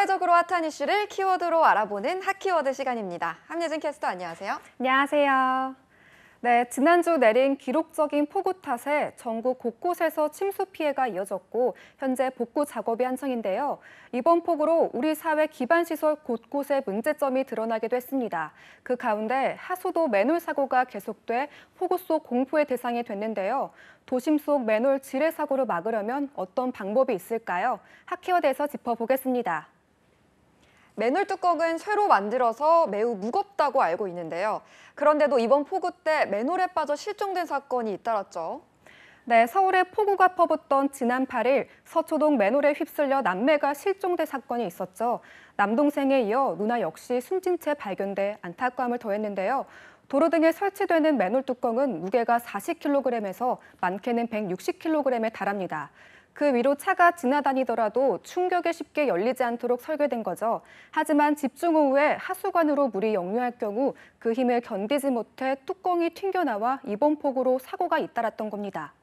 사회적으로 핫한 이슈를 키워드로 알아보는 핫키워드 시간입니다. 함예진 캐스터 안녕하세요. 안녕하세요. 네, 지난주 내린 기록적인 폭우 탓에 전국 곳곳에서 침수 피해가 이어졌고 현재 복구 작업이 한창인데요. 이번 폭우로 우리 사회 기반 시설 곳곳에 문제점이 드러나기도 했습니다. 그 가운데 하수도 맨홀 사고가 계속돼 폭우 속 공포의 대상이 됐는데요. 도심 속 맨홀 지뢰 사고를 막으려면 어떤 방법이 있을까요? 핫키워드에서 짚어보겠습니다. 맨홀 뚜껑은 쇠로 만들어서 매우 무겁다고 알고 있는데요. 그런데도 이번 폭우 때 맨홀에 빠져 실종된 사건이 잇따랐죠. 네, 서울의 폭우가 퍼붓던 지난 8일 서초동 맨홀에 휩쓸려 남매가 실종된 사건이 있었죠. 남동생에 이어 누나 역시 숨진 채 발견돼 안타까움을 더했는데요. 도로 등에 설치되는 맨홀 뚜껑은 무게가 40kg에서 많게는 160kg에 달합니다. 그 위로 차가 지나다니더라도 충격에 쉽게 열리지 않도록 설계된 거죠. 하지만 집중호우에 하수관으로 물이 역류할 경우 그 힘을 견디지 못해 뚜껑이 튕겨나와 이번 폭우로 사고가 잇따랐던 겁니다.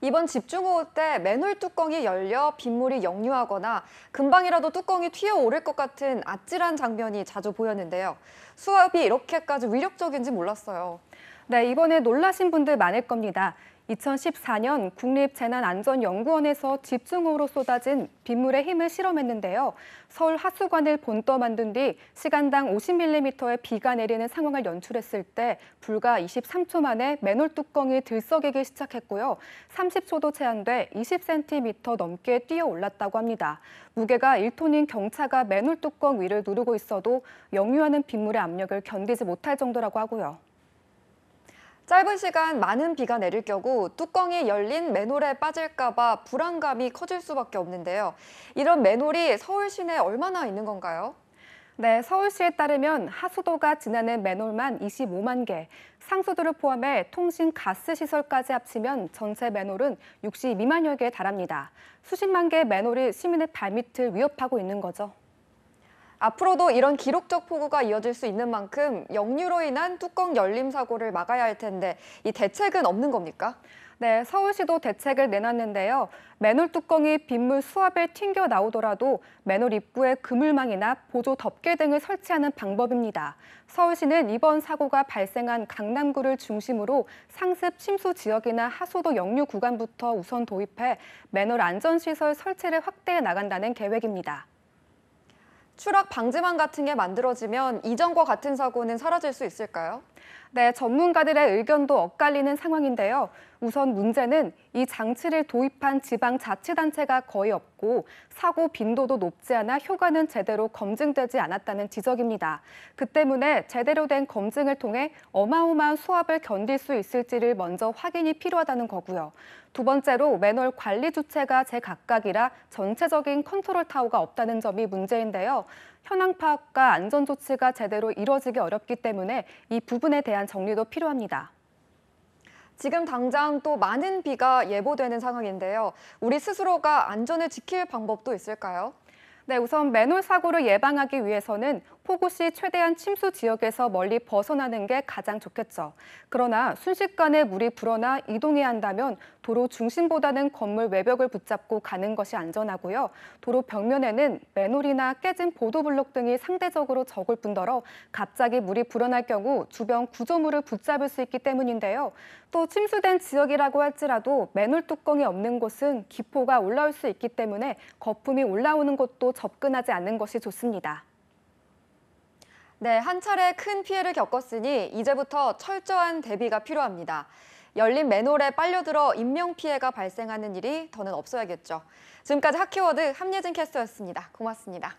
이번 집중호우 때 맨홀 뚜껑이 열려 빗물이 역류하거나 금방이라도 뚜껑이 튀어오를 것 같은 아찔한 장면이 자주 보였는데요. 수압이 이렇게까지 위력적인지 몰랐어요. 네, 이번에 놀라신 분들 많을 겁니다. 2014년 국립재난안전연구원에서 집중호우로 쏟아진 빗물의 힘을 실험했는데요. 서울 하수관을 본떠 만든 뒤 시간당 50mm의 비가 내리는 상황을 연출했을 때 불과 23초 만에 맨홀 뚜껑이 들썩이기 시작했고요. 30초도 채안돼 20cm 넘게 뛰어 올랐다고 합니다. 무게가 1톤인 경차가 맨홀 뚜껑 위를 누르고 있어도 역류하는 빗물의 압력을 견디지 못할 정도라고 하고요. 짧은 시간 많은 비가 내릴 경우 뚜껑이 열린 맨홀에 빠질까 봐 불안감이 커질 수밖에 없는데요. 이런 맨홀이 서울 시내에 얼마나 있는 건가요? 네, 서울시에 따르면 하수도가 지나는 맨홀만 25만 개, 상수도를 포함해 통신 가스 시설까지 합치면 전체 맨홀은 62만여 개에 달합니다. 수십만 개의 맨홀이 시민의 발밑을 위협하고 있는 거죠. 앞으로도 이런 기록적 폭우가 이어질 수 있는 만큼 역류로 인한 뚜껑 열림 사고를 막아야 할 텐데 이 대책은 없는 겁니까? 네, 서울시도 대책을 내놨는데요. 맨홀 뚜껑이 빗물 수압에 튕겨 나오더라도 맨홀 입구에 그물망이나 보조 덮개 등을 설치하는 방법입니다. 서울시는 이번 사고가 발생한 강남구를 중심으로 상습 침수 지역이나 하수도 역류 구간부터 우선 도입해 맨홀 안전시설 설치를 확대해 나간다는 계획입니다. 추락 방지망 같은 게 만들어지면 이전과 같은 사고는 사라질 수 있을까요? 네, 전문가들의 의견도 엇갈리는 상황인데요. 우선 문제는 이 장치를 도입한 지방자치단체가 거의 없고 사고 빈도도 높지 않아 효과는 제대로 검증되지 않았다는 지적입니다. 그 때문에 제대로 된 검증을 통해 어마어마한 수압을 견딜 수 있을지를 먼저 확인이 필요하다는 거고요. 두 번째로 매널 관리 주체가 제각각이라 전체적인 컨트롤 타워가 없다는 점이 문제인데요. 현황 파악과 안전 조치가 제대로 이뤄지기 어렵기 때문에 이 부분에 대한 정리도 필요합니다. 지금 당장 또 많은 비가 예보되는 상황인데요. 우리 스스로가 안전을 지킬 방법도 있을까요? 네, 우선 맨홀 사고를 예방하기 위해서는 속포시 최대한 침수 지역에서 멀리 벗어나는 게 가장 좋겠죠. 그러나 순식간에 물이 불어나 이동해야 한다면 도로 중심보다는 건물 외벽을 붙잡고 가는 것이 안전하고요. 도로 벽면에는 맨홀이나 깨진 보도블록 등이 상대적으로 적을 뿐더러 갑자기 물이 불어날 경우 주변 구조물을 붙잡을 수 있기 때문인데요. 또 침수된 지역이라고 할지라도 맨홀 뚜껑이 없는 곳은 기포가 올라올 수 있기 때문에 거품이 올라오는 곳도 접근하지 않는 것이 좋습니다. 네, 한 차례 큰 피해를 겪었으니 이제부터 철저한 대비가 필요합니다. 열린 맨홀에 빨려들어 인명피해가 발생하는 일이 더는 없어야겠죠. 지금까지 핫키워드 함예진 캐스터였습니다. 고맙습니다.